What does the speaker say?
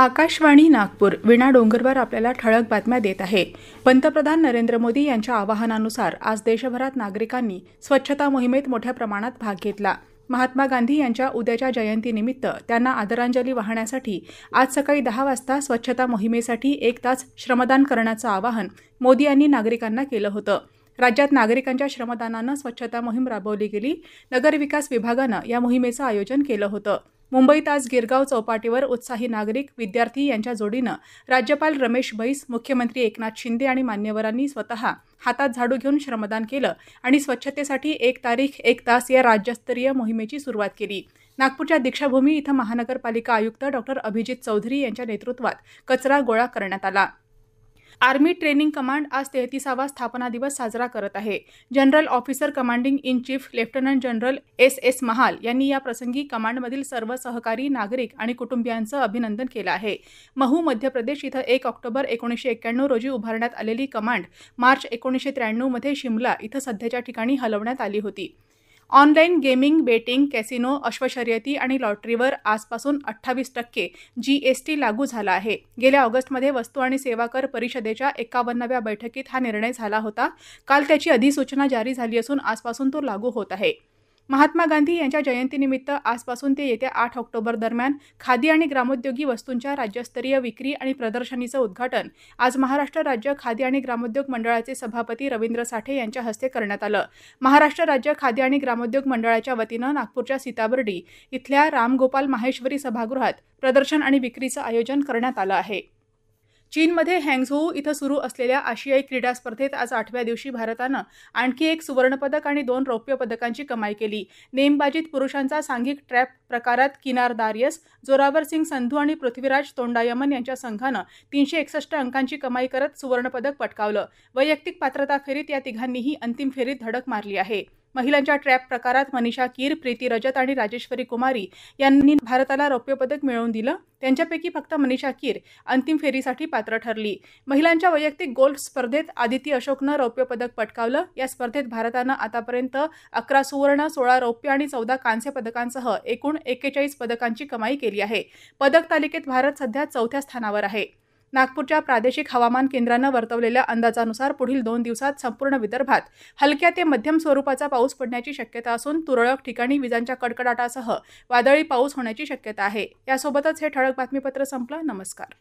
आकाशवाणी नागपूर विणा डोंगरवर आपल्याला ठळक बातम्या देत आहे पंतप्रधान नरेंद्र मोदी यांच्या आवाहनानुसार आज देशभरात नागरिकांनी स्वच्छता मोहिमेत मोठ्या प्रमाणात भाग घेतला महात्मा गांधी यांच्या उद्याच्या जयंतीनिमित्त त्यांना आदरांजली वाहण्यासाठी आज सकाळी दहा वाजता स्वच्छता मोहिमेसाठी एक तास श्रमदान करण्याचं आवाहन मोदी यांनी नागरिकांना केलं होतं राज्यात नागरिकांच्या श्रमदानानं स्वच्छता मोहीम राबवली गेली नगरविकास विभागानं या मोहिमेचं आयोजन केलं होतं मुंबईत आज गिरगाव चौपाटीवर उत्साही नागरिक विद्यार्थी यांच्या जोडीनं राज्यपाल रमेश बैस मुख्यमंत्री एकनाथ शिंदे आणि मान्यवरांनी स्वतः हातात झाडू घेऊन श्रमदान केलं आणि स्वच्छतेसाठी एक तारीख एक तास या राज्यस्तरीय मोहिमेची सुरुवात केली नागपूरच्या दीक्षाभूमी इथं महानगरपालिका आयुक्त डॉक्टर अभिजित चौधरी यांच्या नेतृत्वात कचरा गोळा करण्यात आला आर्मी ट्रेनिंग कमांड आज तेहतीसावा स्थापना दिवस साजरा करत आहे general officer commanding in chief lieutenant general S S Mahal यांनी या प्रसंगी कमांडमधील सर्व सहकारी नागरिक आणि कुटुंबियांचं अभिनंदन केलं आहे महू मध्य प्रदेश इथं एक ऑक्टोबर एकोणीसशे एक्क्याण्णव रोजी उभारण्यात आलेली कमांड मार्च एकोणीसशे त्र्याण्णवमध्ये शिमला इथं सध्याच्या ठिकाणी हलवण्यात आली होती ऑनलाईन गेमिंग बेटिंग कॅसिनो अश्वशर्यती आणि लॉटरीवर आजपासून अठ्ठावीस टक्के जी एस टी लागू झाला आहे गेल्या ऑगस्टमध्ये वस्तू आणि सेवा कर परिषदेच्या एकावन्नाव्या बैठकीत हा निर्णय झाला होता काल त्याची अधिसूचना जारी झाली असून आजपासून तो लागू होत आहे महात्मा गांधी यांच्या जयंतीनिमित्त आजपासून ते येत्या आठ ऑक्टोबर दरम्यान खादी आणि ग्रामोद्योगी वस्तूंच्या राज्यस्तरीय विक्री आणि प्रदर्शनीचं उद्घाटन आज महाराष्ट्र राज्य खादी आणि ग्रामोद्योग मंडळाचे सभापती रवींद्र साठे यांच्या हस्ते करण्यात आलं महाराष्ट्र राज्य खादी आणि ग्रामोद्योग मंडळाच्या वतीनं नागपूरच्या सीताबर्डी इथल्या रामगोपाल माहेश्वरी सभागृहात प्रदर्शन आणि विक्रीचं आयोजन करण्यात आलं आहे चीनमध्ये हँगझोऊ इथं सुरू असलेल्या आशियाई क्रीडा स्पर्धेत आज आठव्या दिवशी भारतानं आणखी एक सुवर्णपदक आणि दोन रौप्य पदकांची कमाई केली नेमबाजीत पुरुषांचा सांघिक ट्रॅप प्रकारात किनार दारियस जोरावर सिंग संधू आणि पृथ्वीराज तोंडायमन यांच्या संघानं तीनशे एकसष्ट अंकांची कमाई करत सुवर्णपदक पटकावलं वैयक्तिक पात्रता फेरीत या तिघांनीही अंतिम फेरीत धडक मारली आहे महिलांच्या ट्रॅप प्रकारात मनीषा कीर प्रीती रजत आणि राजेश्वरी कुमारी यांनी भारताला रौप्य पदक मिळवून दिलं त्यांच्यापैकी फक्त मनीषा कीर अंतिम फेरीसाठी पात्र ठरली महिलांच्या वैयक्तिक गोल्ड स्पर्धेत आदिती अशोकनं रौप्य पदक पटकावलं या स्पर्धेत भारतानं आतापर्यंत अकरा सुवर्ण सोळा रौप्य आणि चौदा कांस्य पदकांसह एकूण एक्केचाळीस पदकांची कमाई केली आहे पदक तालिकेत भारत सध्या चौथ्या स्थानावर आहे नागपूरच्या प्रादेशिक हवामान केंद्रानं वर्तवलेल्या अंदाजानुसार पुढील दोन दिवसात संपूर्ण विदर्भात हलक्या ते मध्यम स्वरूपाचा पाऊस पडण्याची शक्यता असून तुरळक ठिकाणी विजांच्या कडकडाटासह वादळी पाऊस होण्याची शक्यता आहे यासोबतच हे ठळक बातमीपत्र संपलं नमस्कार